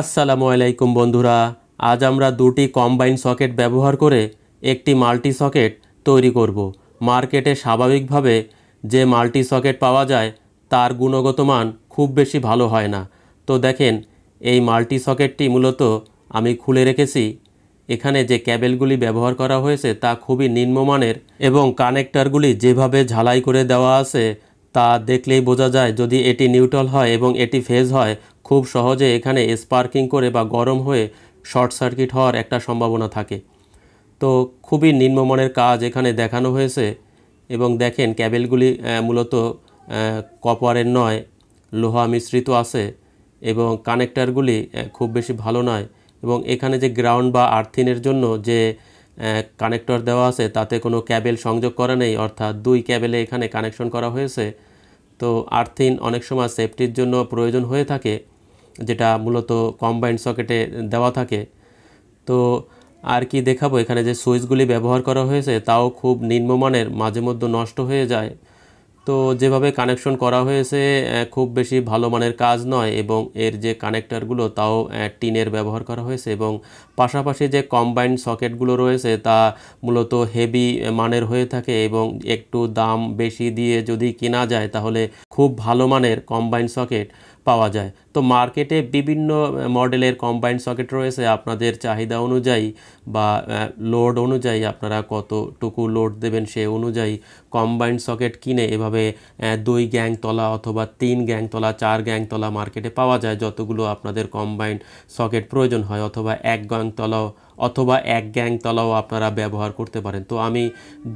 আসসালামু আলাইকুম বন্ধুরা আজ আমরা দুটি কম্বাইন সকেট ব্যবহার করে একটি মাল্টি সকেট তৈরি করব মার্কেটে স্বাভাবিকভাবে যে মাল্টি সকেট পাওয়া যায় তার গুণগত মান খুব বেশি ভালো হয় না তো দেখেন এই মাল্টি সকেটটি মূলত আমি খুলে রেখেছি এখানে যে ক্যাবেলগুলি ব্যবহার করা হয়েছে তা খুবই নিম্নমানের এবং কানেক্টারগুলি যেভাবে ঝালাই করে দেওয়া আছে তা দেখলেই বোঝা যায় যদি এটি নিউট্রাল হয় এবং এটি ফেজ হয় খুব সহজে এখানে স্পার্কিং করে বা গরম হয়ে শর্ট সার্কিট হওয়ার একটা সম্ভাবনা থাকে তো খুবই নিম্নমানের কাজ এখানে দেখানো হয়েছে এবং দেখেন ক্যাবেলগুলি মূলত কপারের নয় লোহা মিশ্রিত আছে এবং কানেক্টারগুলি খুব বেশি ভালো নয় এবং এখানে যে গ্রাউন্ড বা আর্থিনের জন্য যে কানেক্টর দেওয়া আছে তাতে কোনো ক্যাবেল সংযোগ করা নেই অর্থাৎ দুই ক্যাবেলে এখানে কানেকশন করা হয়েছে তো আর্থিন অনেক সময় সেফটির জন্য প্রয়োজন হয়ে থাকে যেটা মূলত কম্বাইন্ড সকেটে দেওয়া থাকে তো আর কি দেখাবো এখানে যে সুইচগুলি ব্যবহার করা হয়েছে তাও খুব নিম্নমানের মাঝে মধ্যে নষ্ট হয়ে যায় তো যেভাবে কানেকশন করা হয়েছে খুব বেশি ভালো মানের কাজ নয় এবং এর যে কানেক্টারগুলো তাও টিনের ব্যবহার করা হয়েছে এবং পাশাপাশি যে কম্বাইন্ড সকেটগুলো রয়েছে তা মূলত হেভি মানের হয়ে থাকে এবং একটু দাম বেশি দিয়ে যদি কেনা যায় তাহলে খুব ভালো মানের কম্বাইন্ড সকেট পাওয়া যায় তো মার্কেটে বিভিন্ন মডেলের কম্বাইন্ড সকেট রয়েছে আপনাদের চাহিদা অনুযায়ী বা লোড অনুযায়ী আপনারা কতটুকু লোড দেবেন সে অনুযায়ী কম্বাইন্ড সকেট কিনে এভাবে দুই গ্যাংতলা অথবা তিন গ্যাংতলা চার গ্যাংতলা মার্কেটে পাওয়া যায় যতগুলো আপনাদের কম্বাইন্ড সকেট প্রয়োজন হয় অথবা এক গ্যাংতলাও অথবা এক গ্যাংতলাও আপনারা ব্যবহার করতে পারেন তো আমি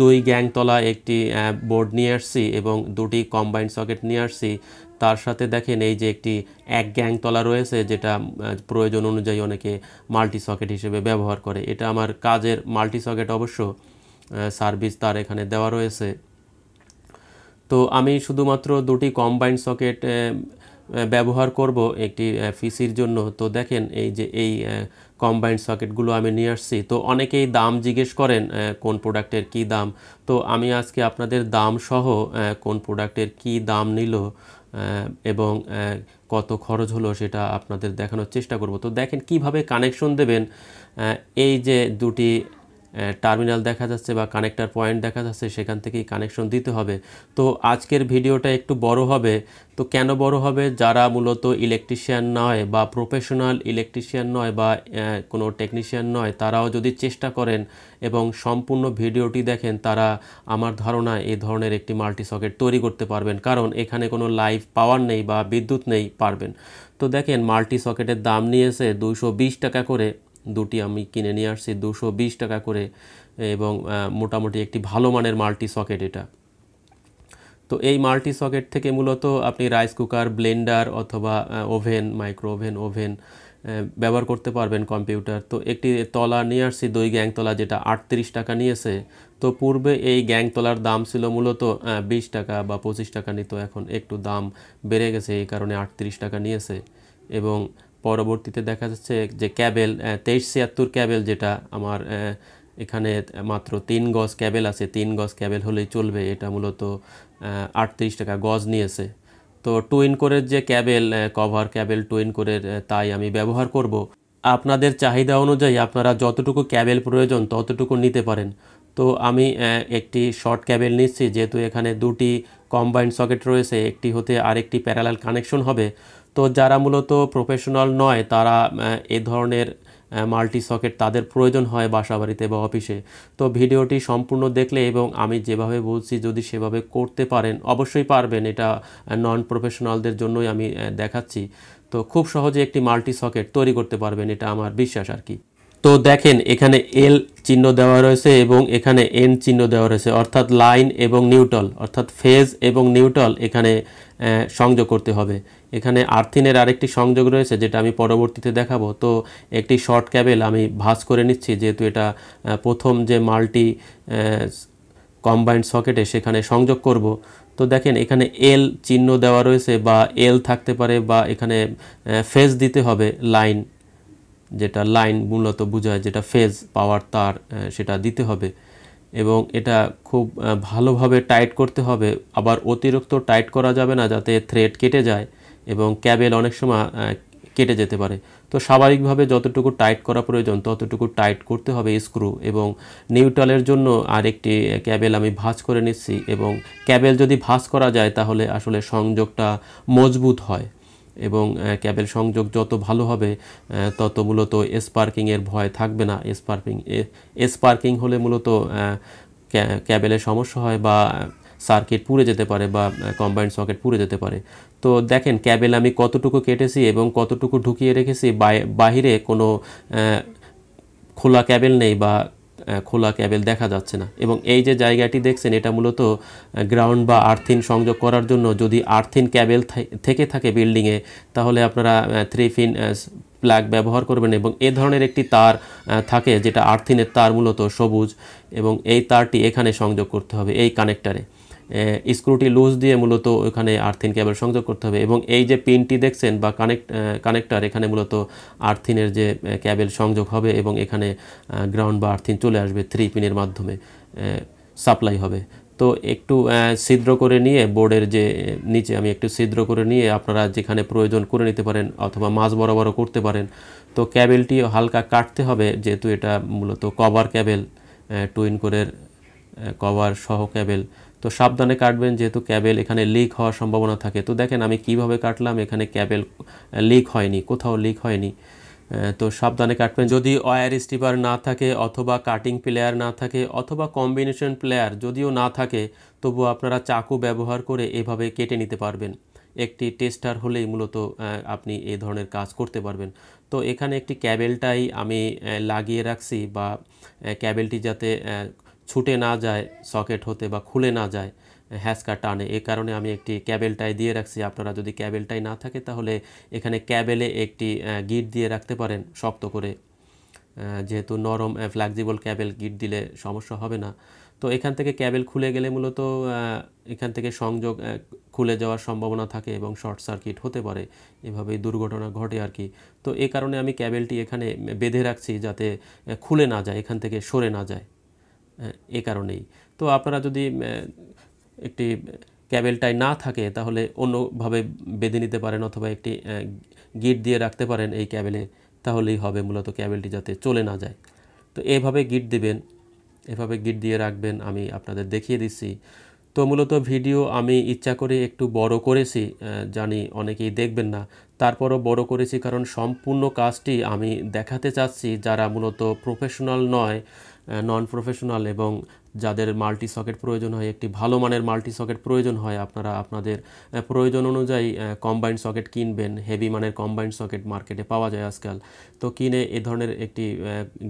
দুই গ্যাংতলা একটি বোর্ড নিয়ে আসছি এবং দুটি কম্বাইন্ড সকেট নিয়ে আসছি তার সাথে দেখেন এই যে একটি এক গ্যাংতলা রয়েছে যেটা প্রয়োজন অনুযায়ী অনেকে মাল্টি সকেট হিসেবে ব্যবহার করে এটা আমার কাজের মাল্টি সকেট অবশ্য সার্ভিস তার এখানে দেওয়া রয়েছে তো আমি শুধুমাত্র দুটি কম্বাইন্ড সকেট ব্যবহার করব একটি পিসির জন্য তো দেখেন এই যে এই কম্বাইন্ড সকেটগুলো আমি নিয়ে আসছি তো অনেকেই দাম জিজ্ঞেস করেন কোন প্রোডাক্টের কি দাম তো আমি আজকে আপনাদের দাম সহ কোন প্রোডাক্টের কি দাম নিল এবং কত খরচ হলো সেটা আপনাদের দেখানোর চেষ্টা করব তো দেখেন কিভাবে কানেকশন দেবেন এই যে দুটি টার্মিনাল দেখা যাচ্ছে বা কানেক্টার পয়েন্ট দেখা যাচ্ছে সেখান থেকেই কানেকশন দিতে হবে তো আজকের ভিডিওটা একটু বড় হবে তো কেন বড় হবে যারা মূলত ইলেকট্রিশিয়ান নয় বা প্রফেশনাল ইলেকট্রিশিয়ান নয় বা কোনো টেকনিশিয়ান নয় তারাও যদি চেষ্টা করেন এবং সম্পূর্ণ ভিডিওটি দেখেন তারা আমার ধারণা এই ধরনের একটি মাল্টি সকেট তৈরি করতে পারবেন কারণ এখানে কোনো লাইভ পাওয়ার নেই বা বিদ্যুৎ নেই পারবেন তো দেখেন মাল্টি সকেটের দাম নিয়েছে দুশো টাকা করে দুটি আমি কিনে নিয়ে আসছি দুশো বিশ টাকা করে এবং মোটামুটি একটি ভালো মানের মাল্টি সকেট এটা তো এই মাল্টি সকেট থেকে মূলত আপনি রাইস কুকার ব্লেন্ডার অথবা ওভেন মাইক্রো ওভেন ওভেন ব্যবহার করতে পারবেন কম্পিউটার তো একটি তলা নিয়ে আসছি দুই গ্যাংতলা যেটা আটত্রিশ টাকা নিয়েছে তো পূর্বে এই গ্যাংতলার দাম ছিল মূলত বিশ টাকা বা পঁচিশ টাকা নিত এখন একটু দাম বেড়ে গেছে এই কারণে আটত্রিশ টাকা নিয়েছে এবং পরবর্তীতে দেখা যাচ্ছে যে ক্যাবেল তেইশ ছিয়াত্তর ক্যাবেল যেটা আমার এখানে মাত্র তিন গজ ক্যাবেল আছে তিন গজ ক্যাবেল হলেই চলবে এটা মূলত আটত্রিশ টাকা গজ নিয়েছে তো টুইন করে যে ক্যাবেল কভার ক্যাবেল টুইন করে তাই আমি ব্যবহার করব। আপনাদের চাহিদা অনুযায়ী আপনারা যতটুকু ক্যাবেল প্রয়োজন ততটুকু নিতে পারেন তো আমি একটি শর্ট ক্যাবেল নিচ্ছি যেহেতু এখানে দুটি কম্বাইন্ড সকেট রয়েছে একটি হতে আরেকটি প্যারালাল কানেকশন হবে তো যারা মূলত প্রফেশনাল নয় তারা এ ধরনের মাল্টি সকেট তাদের প্রয়োজন হয় বাসাবাড়িতে বা অফিসে তো ভিডিওটি সম্পূর্ণ দেখলে এবং আমি যেভাবে বলছি যদি সেভাবে করতে পারেন অবশ্যই পারবেন এটা নন প্রফেশনালদের জন্যই আমি দেখাচ্ছি তো খুব সহজে একটি মাল্টি সকেট তৈরি করতে পারবেন এটা আমার বিশ্বাস আর কি তো দেখেন এখানে এল চিহ্ন দেওয়া রয়েছে এবং এখানে এন চিহ্ন দেওয়া রয়েছে অর্থাৎ লাইন এবং নিউটল অর্থাৎ ফেজ এবং নিউটল এখানে সংযোগ করতে হবে এখানে আর্থিনের আরেকটি সংযোগ রয়েছে যেটা আমি পরবর্তীতে দেখাবো তো একটি শর্ট ক্যাবেল আমি ভাঁজ করে নিচ্ছি যেহেতু এটা প্রথম যে মাল্টি কম্বাইন্ড সকেটে সেখানে সংযোগ করব তো দেখেন এখানে এল চিহ্ন দেওয়া রয়েছে বা এল থাকতে পারে বা এখানে ফেজ দিতে হবে লাইন যেটা লাইন মূলত বোঝায় যেটা ফেজ পাওয়ার তার সেটা দিতে হবে এবং এটা খুব ভালোভাবে টাইট করতে হবে আবার অতিরিক্ত টাইট করা যাবে না যাতে থ্রেড কেটে যায় এবং ক্যাবেল অনেক সময় কেটে যেতে পারে তো স্বাভাবিকভাবে যতটুকু টাইট করা প্রয়োজন ততটুকু টাইট করতে হবে স্ক্রু এবং নিউট্রালের জন্য আরেকটি ক্যাবেল আমি ভাঁজ করে নিচ্ছি এবং ক্যাবেল যদি ভাঁজ করা যায় তাহলে আসলে সংযোগটা মজবুত হয় এবং ক্যাবেল সংযোগ যত ভালো হবে তত মূলত স্পার্কিংয়ের ভয় থাকবে না স্পার্কিং স্পার্কিং হলে মূলত ক্যাবেলে সমস্যা হয় বা সার্কিট পুড়ে যেতে পারে বা কম্বাইন্ড সকেট পুড়ে যেতে পারে তো দেখেন ক্যাবেল আমি কতটুকু কেটেছি এবং কতটুকু ঢুকিয়ে রেখেছি বাইরে কোনো খোলা ক্যাবেল নেই বা খোলা ক্যাবেল দেখা যাচ্ছে না এবং এই যে জায়গাটি দেখছেন এটা মূলত গ্রাউন্ড বা আর্থিন সংযোগ করার জন্য যদি আর্থিন ক্যাবেল থেকে থাকে বিল্ডিংয়ে তাহলে আপনারা থ্রি ফিন প্লাগ ব্যবহার করবেন এবং এ ধরনের একটি তার থাকে যেটা আর্থিনের তার মূলত সবুজ এবং এই তারটি এখানে সংযোগ করতে হবে এই কানেক্টারে স্ক্রুটি লুজ দিয়ে মূলত ওখানে আর্থিন ক্যাবল সংযোগ করতে হবে এবং এই যে পিনটি দেখছেন বা কানেক্ট কানেক্টার এখানে মূলত আর্থিনের যে ক্যাবেল সংযোগ হবে এবং এখানে গ্রাউন্ড বা আর্থিন চলে আসবে থ্রি পিনের মাধ্যমে সাপ্লাই হবে তো একটু ছিদ্র করে নিয়ে বোর্ডের যে নিচে আমি একটু ছিদ্র করে নিয়ে আপনারা যেখানে প্রয়োজন করে নিতে পারেন অথবা মাছ বরাবর করতে পারেন তো ক্যাবেলটি হালকা কাটতে হবে যেহেতু এটা মূলত কভার ক্যাবেল টুইন করে কভার সহ ক্যাবেল তো সাবধানে কাটবেন যেহেতু ক্যাবেল এখানে লিক হওয়ার সম্ভাবনা থাকে তো দেখেন আমি কিভাবে কাটলাম এখানে ক্যাবেল লিক হয়নি কোথাও লিক হয়নি তো সাবধানে কাটবেন যদি ওয়ার স্টিপার না থাকে অথবা কাটিং প্লেয়ার না থাকে অথবা কম্বিনেশন প্লেয়ার যদিও না থাকে তবু আপনারা চাকু ব্যবহার করে এভাবে কেটে নিতে পারবেন একটি টেস্টার হলেই মূলত আপনি এই ধরনের কাজ করতে পারবেন তো এখানে একটি ক্যাবেলটাই আমি লাগিয়ে রাখছি বা ক্যাবেলটি যাতে ছুটে না যায় সকেট হতে বা খুলে না যায় হ্যাসকা টানে এ কারণে আমি একটি ক্যাবেলটাই দিয়ে রাখছি আপনারা যদি ক্যাবেলটাই না থাকে তাহলে এখানে ক্যাবেলে একটি গিট দিয়ে রাখতে পারেন শক্ত করে যেহেতু নরম ফ্ল্যাক্সিবল ক্যাবেল গিট দিলে সমস্যা হবে না তো এখান থেকে ক্যাবেল খুলে গেলে মূলত এখান থেকে সংযোগ খুলে যাওয়ার সম্ভাবনা থাকে এবং শর্ট সার্কিট হতে পারে এভাবেই দুর্ঘটনা ঘটে আর কি তো এ কারণে আমি ক্যাবেলটি এখানে বেঁধে রাখছি যাতে খুলে না যায় এখান থেকে সরে না যায় এ কারণেই তো আপনারা যদি একটি ক্যাবেল টাই না থাকে তাহলে অন্যভাবে বেঁধে নিতে পারেন অথবা একটি গিট দিয়ে রাখতে পারেন এই ক্যাবেলে তাহলেই হবে মূলত ক্যাবেলটি যাতে চলে না যায় তো এভাবে গিট দিবেন এভাবে গিট দিয়ে রাখবেন আমি আপনাদের দেখিয়ে দিচ্ছি তো মূলত ভিডিও আমি ইচ্ছা করে একটু বড় করেছি জানি অনেকেই দেখবেন না তারপরও বড় করেছি কারণ সম্পূর্ণ কাজটি আমি দেখাতে চাচ্ছি যারা মূলত প্রফেশনাল নয় নন প্রফেশনাল এবং যাদের মাল্টি সকেট প্রয়োজন হয় একটি ভালো মানের মাল্টি সকেট প্রয়োজন হয় আপনারা আপনাদের প্রয়োজন অনুযায়ী কম্বাইন্ড সকেট কিনবেন হেভি মানের কম্বাইন্ড সকেট মার্কেটে পাওয়া যায় আজকাল তো কিনে এ ধরনের একটি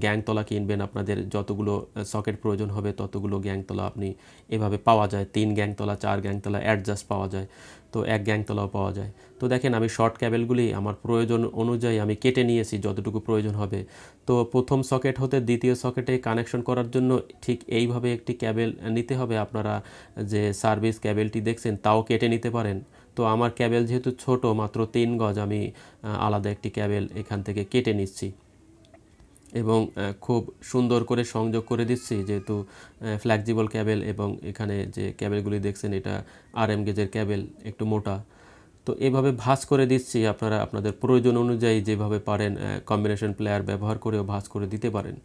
গ্যাংতলা কিনবেন আপনাদের যতগুলো সকেট প্রয়োজন হবে ততগুলো গ্যাংতলা আপনি এভাবে পাওয়া যায় তিন গ্যাংতলা চার গ্যাংতলা অ্যাডজাস্ট পাওয়া যায় তো এক গ্যাংতলাও পাওয়া যায় তো দেখেন আমি শর্ট ক্যাবেলগুলি আমার প্রয়োজন অনুযায়ী আমি কেটে নিয়েছি যতটুকু প্রয়োজন হবে তো প্রথম সকেট হতে দ্বিতীয় সকেটে কানেকশন করার জন্য ঠিক এইভাবে একটি ক্যাবেল নিতে হবে আপনারা যে সার্ভিস ক্যাবেলটি দেখছেন তাও কেটে নিতে পারেন তো আমার ক্যাবেল যেহেতু ছোট মাত্র তিন গজ আমি আলাদা একটি ক্যাবেল এখান থেকে কেটে নিচ্ছি এবং খুব সুন্দর করে সংযোগ করে দিচ্ছি যেহেতু ফ্ল্যাক্সিবল ক্যাবেল এবং এখানে যে ক্যাবেলগুলি দেখছেন এটা আর এম গেজের ক্যাবেল একটু মোটা তো এভাবে ভাঁজ করে দিচ্ছি আপনারা আপনাদের প্রয়োজন অনুযায়ী যেভাবে পারেন কম্বিনেশন প্লেয়ার ব্যবহার করেও ভাঁজ করে দিতে পারেন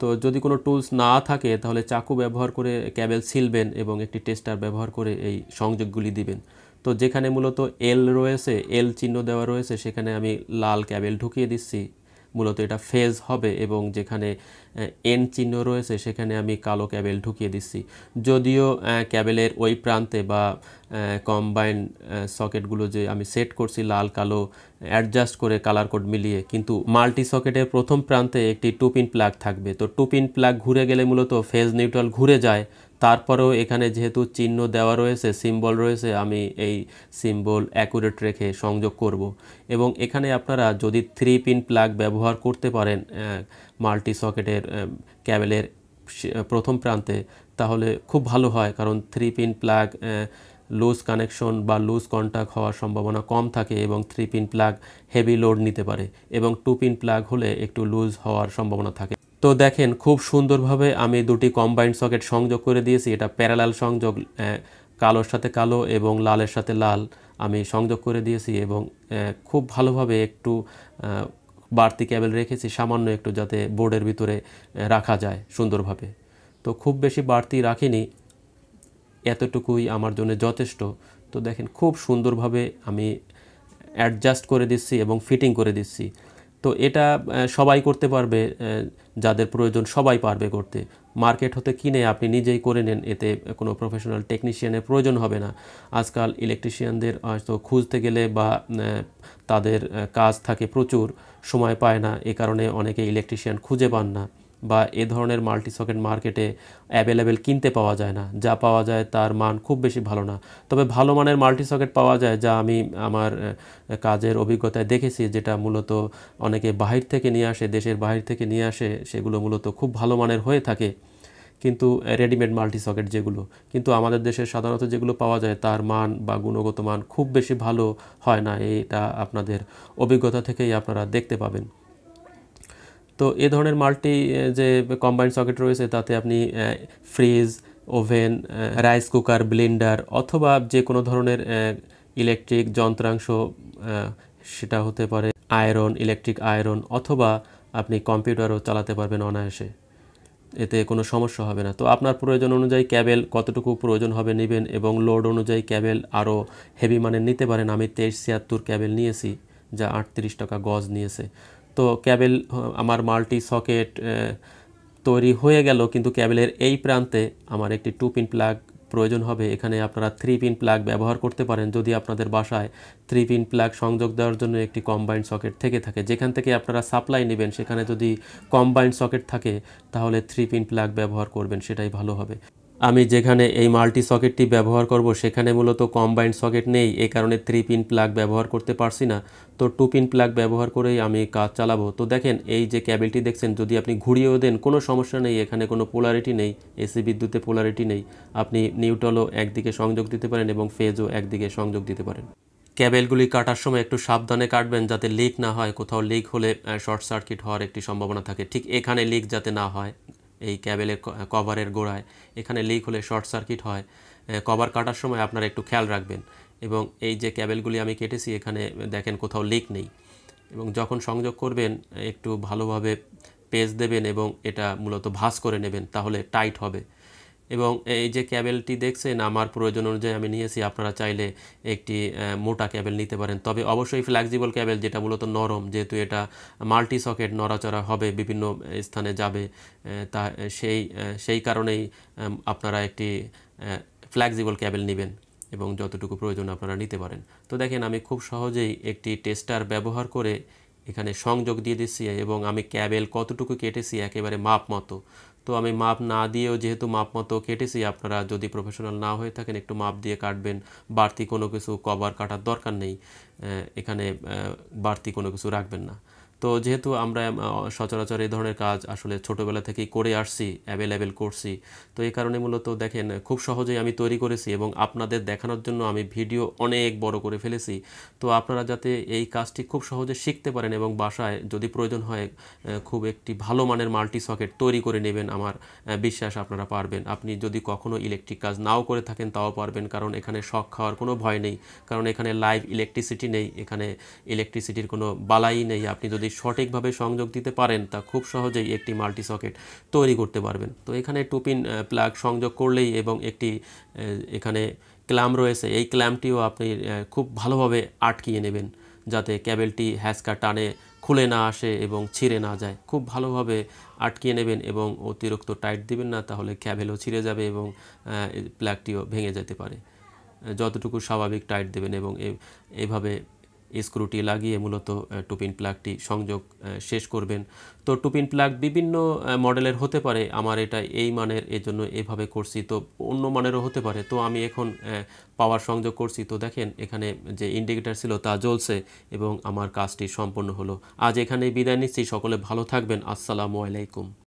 তো যদি কোনো টুলস না থাকে তাহলে চাকু ব্যবহার করে ক্যাবেল ছিলবেন এবং একটি টেস্টার ব্যবহার করে এই সংযোগগুলি দিবেন তো যেখানে মূলত এল রয়েছে এল চিহ্ন দেওয়া রয়েছে সেখানে আমি লাল ক্যাবেল ঢুকিয়ে দিচ্ছি মূলত এটা ফেজ হবে এবং যেখানে এন চিহ্ন রয়েছে সেখানে আমি কালো ক্যাবেল ঢুকিয়ে দিচ্ছি যদিও ক্যাবেলের ওই প্রান্তে বা কম্বাইন সকেটগুলো যে আমি সেট করছি লাল কালো অ্যাডজাস্ট করে কালার কোড মিলিয়ে কিন্তু মাল্টি সকেটের প্রথম প্রান্তে একটি টুপিন প্লাগ থাকবে তো টুপিন প্লাগ ঘুরে গেলে মূলত ফেজ নিউট্রাল ঘুরে যায় তারপরেও এখানে যেহেতু চিহ্ন দেওয়া রয়েছে সিম্বল রয়েছে আমি এই সিম্বল অ্যাকুরেট রেখে সংযোগ করব এবং এখানে আপনারা যদি থ্রি পিন প্লাগ ব্যবহার করতে পারেন মাল্টি সকেটের ক্যাবেলের প্রথম প্রান্তে তাহলে খুব ভালো হয় কারণ three pin plug loose connection বা লুজ কন্ট্যাক্ট হওয়ার সম্ভাবনা কম থাকে এবং three pin plug heavy load নিতে পারে এবং টু পিন প্লাগ হলে একটু লুজ হওয়ার সম্ভাবনা থাকে তো দেখেন খুব সুন্দরভাবে আমি দুটি কম্বাইন্ড সকেট সংযোগ করে দিয়েছি এটা প্যারালাল সংযোগ কালোর সাথে কালো এবং লালের সাথে লাল আমি সংযোগ করে দিয়েছি এবং খুব ভালোভাবে একটু বাড়তি ক্যাবেল রেখেছি সামান্য একটু যাতে বোর্ডের ভিতরে রাখা যায় সুন্দরভাবে তো খুব বেশি বাড়তি রাখিনি এতটুকুই আমার জন্য যথেষ্ট তো দেখেন খুব সুন্দরভাবে আমি অ্যাডজাস্ট করে দিচ্ছি এবং ফিটিং করে দিচ্ছি তো এটা সবাই করতে পারবে যাদের প্রয়োজন সবাই পারবে করতে মার্কেট হতে কিনে আপনি নিজেই করে নেন এতে কোনো প্রফেশনাল টেকনিশিয়ানের প্রয়োজন হবে না আজকাল ইলেকট্রিশিয়ানদের হয়তো খুঁজতে গেলে বা তাদের কাজ থাকে প্রচুর সময় পায় না এ কারণে অনেকে ইলেকট্রিশিয়ান খুঁজে পান না বা এ ধরনের মাল্টি সকেট মার্কেটে অ্যাভেলেবেল কিনতে পাওয়া যায় না যা পাওয়া যায় তার মান খুব বেশি ভালো না তবে ভালো মানের মাল্টি সকেট পাওয়া যায় যা আমি আমার কাজের অভিজ্ঞতায় দেখেছি যেটা মূলত অনেকে বাহির থেকে নিয়ে আসে দেশের বাহির থেকে নিয়ে আসে সেগুলো মূলত খুব ভালো মানের হয়ে থাকে কিন্তু রেডিমেড মাল্টি সকেট যেগুলো কিন্তু আমাদের দেশে সাধারণত যেগুলো পাওয়া যায় তার মান বা গুণগত মান খুব বেশি ভালো হয় না এটা আপনাদের অভিজ্ঞতা থেকেই আপনারা দেখতে পাবেন তো এ ধরনের মাল্টি যে কম্বাইন্ড সকেট রয়েছে তাতে আপনি fridge oven rice cooker blender অথবা যে কোনো ধরনের ইলেকট্রিক যন্ত্রাংশ সেটা হতে পারে আয়রন ইলেকট্রিক আয়রন অথবা আপনি কম্পিউটারও চালাতে পারবেন অনায়াসে এতে কোনো সমস্যা হবে না তো আপনার প্রয়োজন অনুযায়ী ক্যাবেল কতটুকু প্রয়োজন হবে নেবেন এবং লোড অনুযায়ী ক্যাবেল আরও হেভি মানের নিতে পারেন আমি তেইশ ছিয়াত্তর ক্যাবেল নিয়েছি যা আটত্রিশ টাকা গজ নিয়েছে তো ক্যাবেল আমার মাল্টি সকেট তৈরি হয়ে গেল কিন্তু ক্যাবেলের এই প্রান্তে আমার একটি টু পিন প্লাগ প্রয়োজন হবে এখানে আপনারা থ্রি পিন প্লাগ ব্যবহার করতে পারেন যদি আপনাদের বাসায় থ্রি পিন প্লাগ সংযোগ দেওয়ার জন্য একটি কম্বাইন্ড সকেট থেকে থাকে যেখান থেকে আপনারা সাপ্লাই নেবেন সেখানে যদি কম্বাইন্ড সকেট থাকে তাহলে থ্রি পিন প্লাগ ব্যবহার করবেন সেটাই ভালো হবে আমি যেখানে এই মাল্টি সকেটটি ব্যবহার করব সেখানে মূলত কম্বাইন্ড সকেট নেই এ কারণে থ্রি পিন প্লাগ ব্যবহার করতে পারছি না তো টু পিন প্লাগ ব্যবহার করেই আমি কাজ চালাবো তো দেখেন এই যে ক্যাবেলটি দেখছেন যদি আপনি ঘুরিয়েও দেন কোনো সমস্যা নেই এখানে কোনো পোলারিটি নেই এসি বিদ্যুতে পোলারিটি নেই আপনি নিউটলও একদিকে সংযোগ দিতে পারেন এবং ফেজও একদিকে সংযোগ দিতে পারেন ক্যাবেলগুলি কাটার সময় একটু সাবধানে কাটবেন যাতে লিক না হয় কোথাও লিক হলে শর্ট সার্কিট হওয়ার একটি সম্ভাবনা থাকে ঠিক এখানে লিক যাতে না হয় এই ক্যাবেলের কভারের গোড়ায় এখানে লিক হলে শর্ট সার্কিট হয় কভার কাটার সময় আপনারা একটু খেয়াল রাখবেন এবং এই যে ক্যাবেলগুলি আমি কেটেছি এখানে দেখেন কোথাও লিক নেই এবং যখন সংযোগ করবেন একটু ভালোভাবে পেজ দেবেন এবং এটা মূলত ভাস করে নেবেন তাহলে টাইট হবে এবং এই যে ক্যাবেলটি দেখছেন আমার প্রয়োজন অনুযায়ী আমি নিয়েছি আপনারা চাইলে একটি মোটা ক্যাবেল নিতে পারেন তবে অবশ্যই ফ্ল্যাক্সিবল ক্যাবেল যেটা মূলত নরম যেহেতু এটা মাল্টি সকেট নড়াচড়া হবে বিভিন্ন স্থানে যাবে তা সেই সেই কারণেই আপনারা একটি ফ্ল্যাক্সিবল ক্যাবেল নেবেন এবং যতটুকু প্রয়োজন আপনারা নিতে পারেন তো দেখেন আমি খুব সহজেই একটি টেস্টার ব্যবহার করে এখানে সংযোগ দিয়ে দিচ্ছি এবং আমি ক্যাবেল কতটুকু কেটেছি একেবারে মাপ মতো তো আমি মাপ না দিয়েও যেহেতু মাপ মতো কেটেছি আপনারা যদি প্রফেশনাল না হয়ে থাকেন একটু মাপ দিয়ে কাটবেন বাড়তি কোনো কিছু কভার কাটার দরকার নেই এখানে বাড়তি কোনো কিছু রাখবেন না তো যেহেতু আমরা সচরাচর এই ধরনের কাজ আসলে ছোটোবেলা থেকেই করে আসছি অ্যাভেলেবেল করছি তো এই কারণে মূলত দেখেন খুব সহজেই আমি তৈরি করেছি এবং আপনাদের দেখানোর জন্য আমি ভিডিও অনেক বড় করে ফেলেছি তো আপনারা যাতে এই কাজটি খুব সহজে শিখতে পারেন এবং বাসায় যদি প্রয়োজন হয় খুব একটি ভালো মানের মাল্টি সকেট তৈরি করে নেবেন আমার বিশ্বাস আপনারা পারবেন আপনি যদি কখনও ইলেকট্রিক কাজ নাও করে থাকেন তাও পারবেন কারণ এখানে শখ খাওয়ার কোনো ভয় নেই কারণ এখানে লাইভ ইলেকট্রিসিটি নেই এখানে ইলেকট্রিসিটির কোনো বালাই নেই আপনি যদি যদি সঠিকভাবে সংযোগ দিতে পারেন তা খুব সহজেই একটি মাল্টি সকেট তৈরি করতে পারবেন তো এখানে টুপিন প্লাগ সংযোগ করলেই এবং একটি এখানে ক্ল্যাম রয়েছে এই ক্ল্যাম্পটিও আপনি খুব ভালোভাবে আটকিয়ে নেবেন যাতে ক্যাবেলটি হ্যাসকা টানে খুলে না আসে এবং ছিঁড়ে না যায় খুব ভালোভাবে আটকিয়ে নেবেন এবং অতিরিক্ত টাইট দিবেন না তাহলে ক্যাবেলও ছিঁড়ে যাবে এবং প্লাগটিও ভেঙে যেতে পারে যতটুকু স্বাভাবিক টাইট দেবেন এবং এভাবে স্ক্রুটি লাগিয়ে মূলত টুপিন প্লাগটি সংযোগ শেষ করবেন তো টুপিন প্লাগ বিভিন্ন মডেলের হতে পারে আমার এটা এই মানের এজন্য এভাবে করছি তো অন্য মানেরও হতে পারে তো আমি এখন পাওয়ার সংযোগ করছি তো দেখেন এখানে যে ইন্ডিকেটার ছিল তা জ্বলছে এবং আমার কাজটি সম্পন্ন হলো আজ এখানেই বিদায় নিচ্ছি সকলে ভালো থাকবেন আসসালামু আলাইকুম